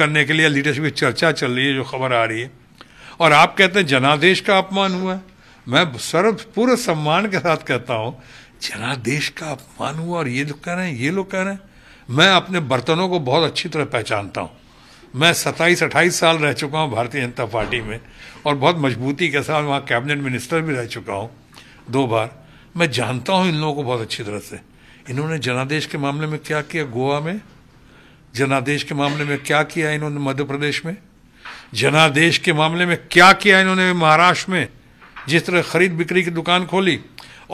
करने के लिए लीडरशिप की चर्चा चल रही है जो खबर आ रही है और आप कहते हैं जनादेश का अपमान हुआ है मैं सर्व पूरे सम्मान के साथ कहता हूँ जनादेश का अपमान हुआ और ये लोग कह रहे हैं ये लोग कह रहे हैं मैं अपने बर्तनों को बहुत अच्छी तरह पहचानता हूँ मैं सत्ताईस अट्ठाईस साल रह चुका हूँ भारतीय जनता पार्टी में और बहुत मजबूती के साथ वहाँ कैबिनेट मिनिस्टर भी रह चुका हूँ दो बार मैं जानता हूँ इन लोगों को बहुत अच्छी तरह से इन्होंने जनादेश के मामले में क्या किया गोवा में जनादेश के मामले में क्या किया इन्होंने मध्य प्रदेश में जनादेश के मामले में क्या किया इन्होंने महाराष्ट्र में जिस तरह खरीद बिक्री की दुकान खोली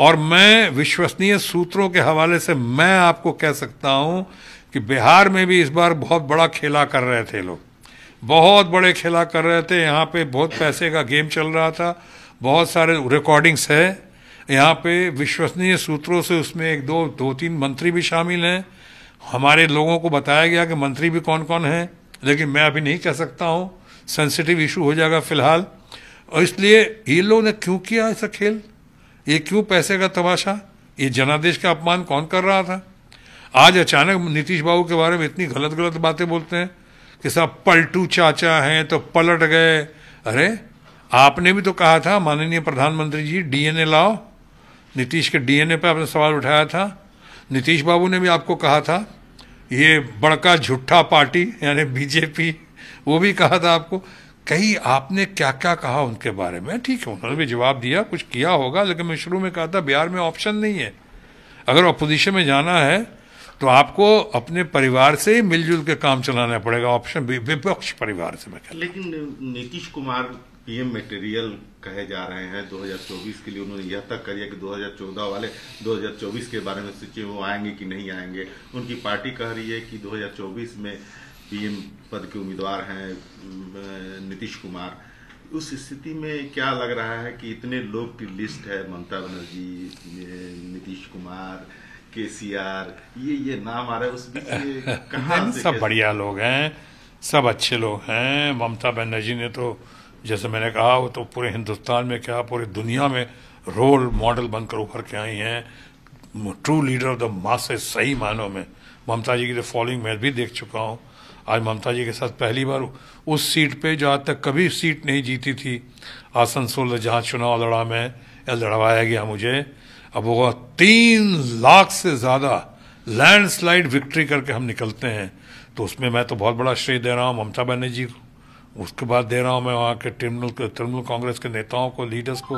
और मैं विश्वसनीय सूत्रों के हवाले से मैं आपको कह सकता हूं कि बिहार में भी इस बार बहुत बड़ा खेला कर रहे थे लोग बहुत बड़े खेला कर रहे थे यहाँ पे बहुत पैसे का गेम चल रहा था बहुत सारे रिकॉर्डिंग्स है यहाँ पे विश्वसनीय सूत्रों से उसमें एक दो दो तीन मंत्री भी शामिल हैं हमारे लोगों को बताया गया कि मंत्री भी कौन कौन हैं लेकिन मैं अभी नहीं कह सकता हूँ सेंसिटिव इशू हो जाएगा फिलहाल और इसलिए ये लोग ने क्यों किया ऐसा खेल ये क्यों पैसे का तमाशा ये जनादेश का अपमान कौन कर रहा था आज अचानक नीतीश बाबू के बारे में इतनी गलत गलत बातें बोलते हैं कि साहब पलटू चाचा हैं तो पलट गए अरे आपने भी तो कहा था माननीय प्रधानमंत्री जी डीएनए लाओ नीतीश के डीएनए पर आपने सवाल उठाया था नीतीश बाबू ने भी आपको कहा था ये बड़का झूठा पार्टी यानी बीजेपी वो भी कहा था आपको कही आपने क्या क्या कहा उनके बारे में ठीक है उन्होंने भी जवाब दिया कुछ किया होगा लेकिन मैं शुरू में कहा था बिहार में ऑप्शन नहीं है अगर अपोजिशन में जाना है तो आपको अपने परिवार से ही मिलजुल के काम चलाना पड़ेगा ऑप्शन विपक्ष परिवार से मैं लेकिन नीतीश कुमार पीएम मटेरियल कहे जा रहे हैं 2024 के लिए उन्होंने यह तक कर दिया कि 2014 वाले 2024 के बारे में सोचिए वो आएंगे कि नहीं आएंगे उनकी पार्टी कह रही है कि 2024 में पीएम पद के उम्मीदवार हैं नीतीश कुमार उस स्थिति में क्या लग रहा है कि इतने लोग की लिस्ट है ममता बनर्जी नीतीश कुमार के ये ये नाम आ रहा है उस बीच कहा सब बढ़िया लोग हैं सब अच्छे लोग हैं ममता बनर्जी ने तो जैसे मैंने कहा वो तो पूरे हिंदुस्तान में क्या पूरी दुनिया में रोल मॉडल बनकर उभर के आई हैं true leader of the masses सही मायनों में ममता जी की तो फॉलोइंग मैं भी देख चुका हूँ आज ममता जी के साथ पहली बार उस सीट पे जो आज तक कभी सीट नहीं जीती थी आसनसोल जहाँ चुनाव लड़ा मैं या लड़वाया गया मुझे अब वो तीन लाख से ज़्यादा लैंडस्लाइड विक्ट्री करके हम निकलते हैं तो उसमें मैं तो बहुत बड़ा श्रेय दे रहा हूँ ममता बनर्जी को उसके बाद दे रहा हूँ मैं वहाँ के तृणमूल तृणमूल कांग्रेस के नेताओं को लीडर्स को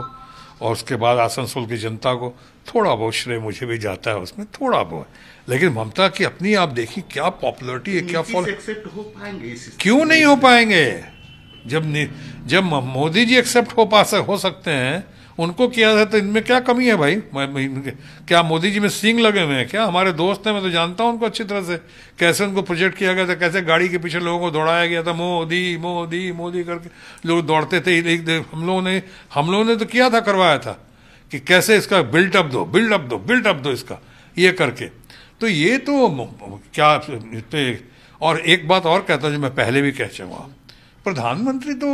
और उसके बाद आसनसोल की जनता को थोड़ा बहुत श्रेय मुझे भी जाता है उसमें थोड़ा बहुत लेकिन ममता की अपनी आप देखिए क्या पॉपुलरिटी है क्या फॉलो हो पाएंगे क्यों नहीं हो पाएंगे जब जब मोदी जी एक्सेप्ट हो पा हो सकते हैं उनको किया था तो इनमें क्या कमी है भाई क्या मोदी जी में सींग लगे हुए हैं क्या हमारे दोस्त हैं मैं तो जानता हूँ उनको अच्छी तरह से कैसे उनको प्रोजेक्ट किया गया था कैसे गाड़ी के पीछे लोगों को दौड़ाया गया था मोदी मोदी मोदी करके लोग दौड़ते थे हम लोगों ने हम लोगों ने तो किया था करवाया था कि कैसे इसका बिल्टअप दो बिल्टअप दो बिल्टअप दो इसका ये करके तो ये तो क्या और एक बात और कहता हूँ जो मैं पहले भी कह चुका प्रधानमंत्री तो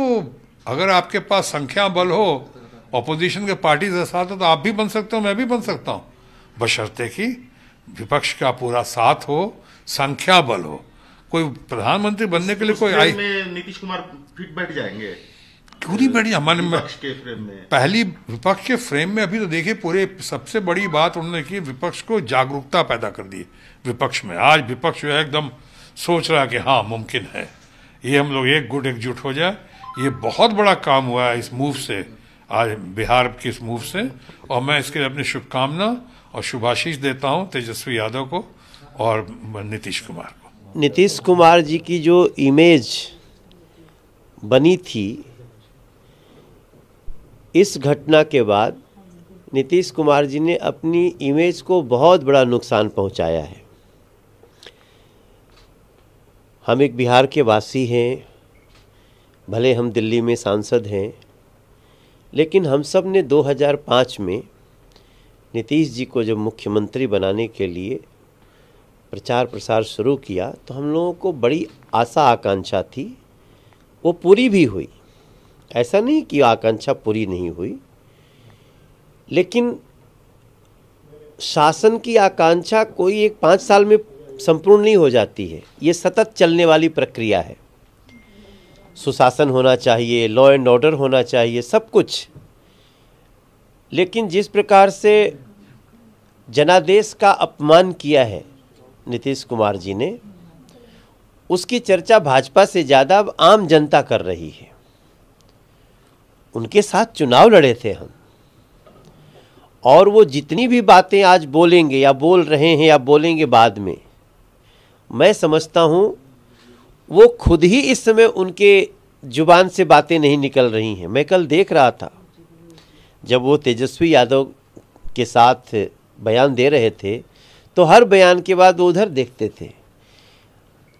अगर आपके पास संख्या बल हो अपोजिशन के पार्टीज साथ है तो आप भी बन सकते हो मैं भी बन सकता हूँ बशर्ते कि विपक्ष का पूरा साथ हो संख्या बल हो कोई प्रधानमंत्री बनने के लिए कोई आई नीतीश कुमार फिट बैठ जाएंगे क्यों नहीं बैठी हमारे विपक्ष के फ्रेम में पहली विपक्ष के फ्रेम में अभी तो देखिए पूरे सबसे बड़ी बात उन्होंने की विपक्ष को जागरूकता पैदा कर दी विपक्ष में आज विपक्ष जो एकदम सोच रहा कि हाँ मुमकिन है ये हम लोग एक गुट एकजुट हो जाए ये बहुत बड़ा काम हुआ है इस मूव से आज बिहार के इस मूव से और मैं इसके लिए अपनी शुभकामना और शुभाशीष देता हूँ तेजस्वी यादव को और नीतीश कुमार को नीतीश कुमार जी की जो इमेज बनी थी इस घटना के बाद नीतीश कुमार जी ने अपनी इमेज को बहुत बड़ा नुकसान पहुंचाया है हम एक बिहार के वासी हैं भले हम दिल्ली में सांसद हैं लेकिन हम सब ने 2005 में नीतीश जी को जब मुख्यमंत्री बनाने के लिए प्रचार प्रसार शुरू किया तो हम लोगों को बड़ी आशा आकांक्षा थी वो पूरी भी हुई ऐसा नहीं कि आकांक्षा पूरी नहीं हुई लेकिन शासन की आकांक्षा कोई एक पाँच साल में संपूर्ण नहीं हो जाती है ये सतत चलने वाली प्रक्रिया है सुशासन होना चाहिए लॉ एंड ऑर्डर होना चाहिए सब कुछ लेकिन जिस प्रकार से जनादेश का अपमान किया है नीतीश कुमार जी ने उसकी चर्चा भाजपा से ज़्यादा अब आम जनता कर रही है उनके साथ चुनाव लड़े थे हम और वो जितनी भी बातें आज बोलेंगे या बोल रहे हैं या बोलेंगे बाद में मैं समझता हूँ वो खुद ही इस समय उनके जुबान से बातें नहीं निकल रही हैं मैं कल देख रहा था जब वो तेजस्वी यादव के साथ बयान दे रहे थे तो हर बयान के बाद वो उधर देखते थे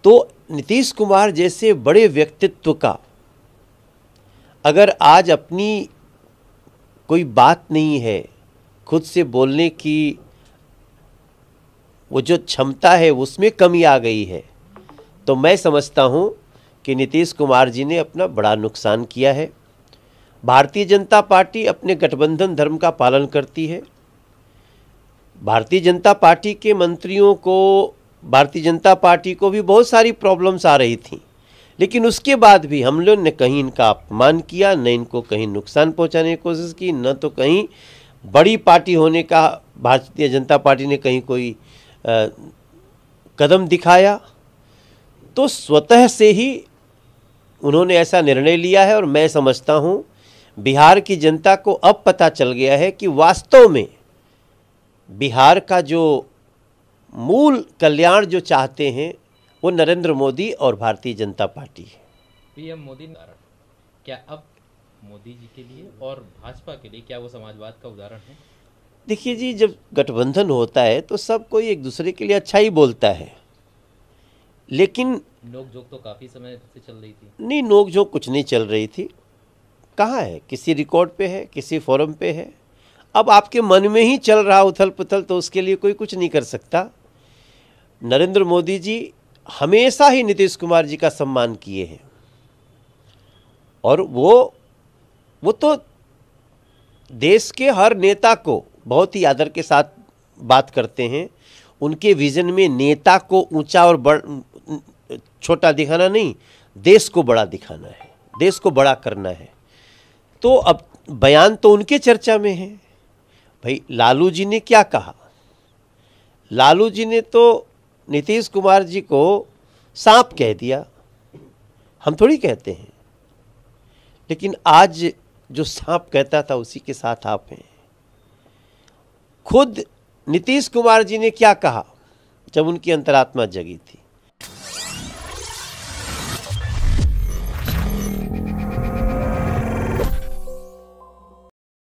तो नीतीश कुमार जैसे बड़े व्यक्तित्व का अगर आज अपनी कोई बात नहीं है खुद से बोलने की वो जो क्षमता है उसमें कमी आ गई है तो मैं समझता हूं कि नीतीश कुमार जी ने अपना बड़ा नुकसान किया है भारतीय जनता पार्टी अपने गठबंधन धर्म का पालन करती है भारतीय जनता पार्टी के मंत्रियों को भारतीय जनता पार्टी को भी बहुत सारी प्रॉब्लम्स आ रही थी लेकिन उसके बाद भी हम लोग ने कहीं इनका अपमान किया न इनको कहीं नुकसान पहुंचाने की कोशिश की न तो कहीं बड़ी पार्टी होने का भारतीय जनता पार्टी ने कहीं कोई आ, कदम दिखाया तो स्वतः से ही उन्होंने ऐसा निर्णय लिया है और मैं समझता हूँ बिहार की जनता को अब पता चल गया है कि वास्तव में बिहार का जो मूल कल्याण जो चाहते हैं वो नरेंद्र मोदी और भारतीय जनता पार्टी है पीएम मोदी क्या अब मोदी जी के लिए और भाजपा के लिए क्या वो समाजवाद का उदाहरण है देखिए जी जब गठबंधन होता है तो सब कोई एक दूसरे के लिए अच्छा ही बोलता है लेकिन नोकझोंक तो काफ़ी समय से चल रही थी नहीं नोकझोंक कुछ नहीं चल रही थी कहाँ है किसी रिकॉर्ड पे है किसी फोरम पे है अब आपके मन में ही चल रहा उथल पुथल तो उसके लिए कोई कुछ नहीं कर सकता नरेंद्र मोदी जी हमेशा ही नीतीश कुमार जी का सम्मान किए हैं और वो वो तो देश के हर नेता को बहुत ही आदर के साथ बात करते हैं उनके विजन में नेता को ऊंचा और बड़ छोटा दिखाना नहीं देश को बड़ा दिखाना है देश को बड़ा करना है तो अब बयान तो उनके चर्चा में है भाई लालू जी ने क्या कहा लालू जी ने तो नीतीश कुमार जी को सांप कह दिया हम थोड़ी कहते हैं लेकिन आज जो सांप कहता था उसी के साथ आप हैं खुद नीतीश कुमार जी ने क्या कहा जब उनकी अंतरात्मा जगी थी